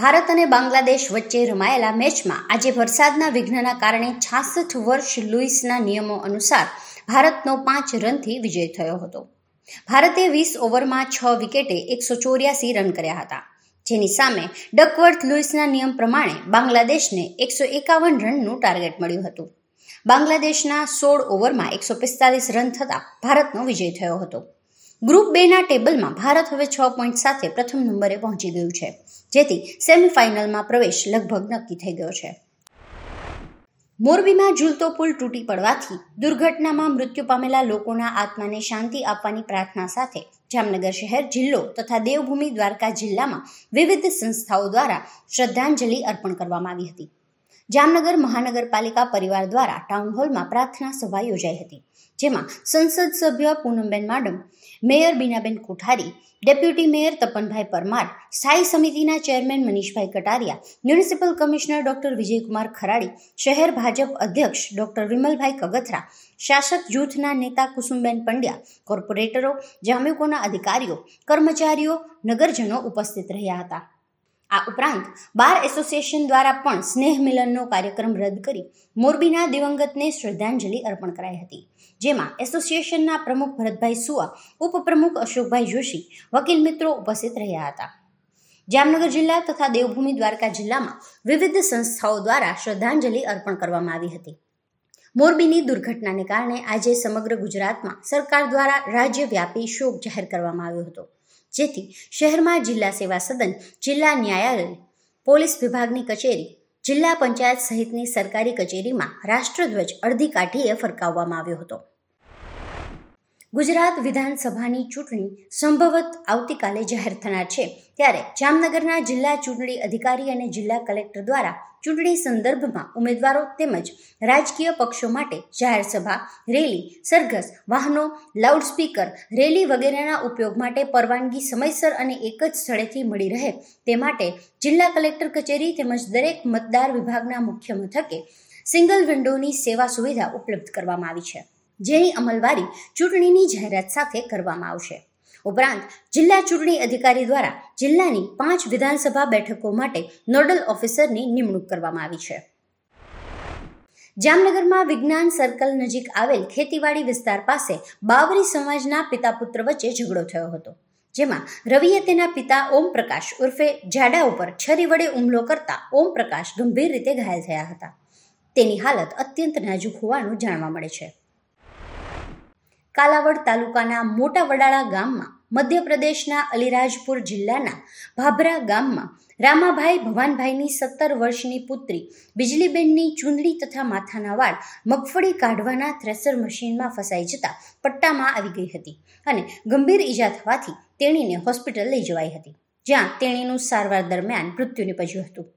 ભારત અને બાંગ્લાદેશ વચ્ચે રમાયેલા મેચમાં આજે વરસાદના વિઘ્નના કારણે છાસઠ વર્ષ લુઇસના નિયમો અનુસાર ભારતનો પાંચ રનથી વિજય થયો હતો ભારતે વીસ ઓવરમાં છ વિકેટે એકસો ચોર્યાસી રન કર્યા હતા જેની સામે ડકવર્થ લુઇસના નિયમ પ્રમાણે બાંગ્લાદેશને એકસો એકાવન રનનું ટાર્ગેટ મળ્યું હતું બાંગ્લાદેશના સોળ ઓવરમાં એકસો પિસ્તાલીસ રન થતાં ભારતનો વિજય થયો હતો ગ્રુપ બેના ટેબલમાં ભારત હવે છ પોઈન્ટ સાથે પ્રથમ નંબરે પહોંચી ગયું છે જેથી સેમીફાઇનલમાં પ્રવેશ લગભગ નક્કી થઈ ગયો છે મોરબીમાં ઝૂલતો પુલ તૂટી પડવાથી દુર્ઘટનામાં મૃત્યુ પામેલા લોકોના આત્માને શાંતિ આપવાની પ્રાર્થના સાથે જામનગર શહેર જિલ્લો તથા દેવભૂમિ દ્વારકા જિલ્લામાં વિવિધ સંસ્થાઓ દ્વારા શ્રદ્ધાંજલિ અર્પણ કરવામાં આવી હતી જામનગર મહાનગરપાલિકા પરિવાર દ્વારા ટાઉન હોલમાં પ્રાર્થના સભા યોજાઈ હતી જેમાં સંસદ સભ્ય Poonamben Maadam mayor Binaben Kothari deputy mayor Tapanbhai Parmar સ્થાયી સમિતિના chairman Manishbhai Kataria municipal commissioner doctor Vijaykumar Kharadi શહેર ભાજપ અધ્યક્ષ ડોક્ટર વિમલભાઈ કગથરા શાસક જૂથના નેતા કુસુમબેન પંડ્યા કોર્પોરેટરો જામ્યુકોના અધિકારીઓ કર્મચારીઓ નગરજનો ઉપસ્થિત રહ્યા હતા આ ઉપરાંત બાર એસોસિએશન દ્વારા પણ સ્નેહ મિલનનો કાર્યક્રમ રદ કરી મોરબીના દિવંગતને શ્રદ્ધાંજલિ અર્પણ કરાઈ હતી જેમાં એસોસિએશનના પ્રમુખ ભરતભાઈ સુઆ ઉપપ્રમુખ અશોકભાઈ જોશી વકીલ મિત્રો ઉપસ્થિત રહ્યા હતા જામનગર જિલ્લા તથા દેવભૂમિ દ્વારકા જિલ્લામાં વિવિધ સંસ્થાઓ દ્વારા શ્રદ્ધાંજલિ અર્પણ કરવામાં આવી હતી મોરબીની દુર્ઘટનાને કારણે આજે સમગ્ર ગુજરાતમાં સરકાર દ્વારા રાજ્યવ્યાપી શોક જાહેર કરવામાં આવ્યો હતો જેથી શહેરમાં જિલ્લા સેવા સદન જિલ્લા ન્યાયાલય પોલીસ વિભાગની કચેરી જિલ્લા પંચાયત સહિતની સરકારી કચેરીમાં રાષ્ટ્રધ્વજ અડધી કાઠીએ ફરકાવવામાં આવ્યો હતો ગુજરાત વિધાનસભાની ચૂંટણી સંભવત આવતીકાલે જાહેર થનાર છે ત્યારે જામનગરના જિલ્લા ચૂંટણી અધિકારી અને જિલ્લા કલેક્ટર દ્વારા ચૂંટણી સંદર્ભમાં ઉમેદવારો તેમજ રાજકીય પક્ષો માટે જાહેર સભા રેલી સરઘસ વાહનો લાઉડસ્પીકર રેલી વગેરેના ઉપયોગ માટે પરવાનગી સમયસર અને એક જ સ્થળેથી મળી રહે તે માટે જિલ્લા કલેક્ટર કચેરી તેમજ દરેક મતદાર વિભાગના મુખ્ય મથકે સિંગલ વિન્ડોની સેવા સુવિધા ઉપલબ્ધ કરવામાં આવી છે જેની અમલવારી ચૂંટણીની જાહેરાત સાથે કરવામાં આવશે ઉપરાંત જિલ્લા ચૂંટણી અધિકારી દ્વારા જિલ્લાની પાંચ વિધાનસભા બેઠકો માટે નોડલ ઓફિસરની નિમણૂક કરવામાં આવી છે જામનગરમાં વિજ્ઞાન સર્કલ નજીક આવેલ ખેતીવાડી વિસ્તાર પાસે બાવરી સમાજના પિતા પુત્ર વચ્ચે ઝઘડો થયો હતો જેમાં રવિએ તેના પિતા ઓમ પ્રકાશ ઉર્ફે જાડા ઉપર છરી વડે હુમલો કરતા ઓમ પ્રકાશ ગંભીર રીતે ઘાયલ થયા હતા તેની હાલત અત્યંત નાજુક હોવાનું જાણવા મળે છે કાલાવડ તાલુકાના મોટા વડાળા ગામમાં મધ્યપ્રદેશના અલીરાજપુર જિલ્લાના ભાભરા ગામમાં રામાભાઈ ભવાનભાઈની સત્તર વર્ષની પુત્રી બિજલીબેનની ચૂંદડી તથા માથાના વાળ મગફળી કાઢવાના થ્રેસર મશીનમાં ફસાઈ જતા પટ્ટામાં આવી ગઈ હતી અને ગંભીર ઈજા થવાથી તેણીને હોસ્પિટલ લઈ જવાઈ હતી જ્યાં તેણીનું સારવાર દરમિયાન મૃત્યુ નિપજ્યું હતું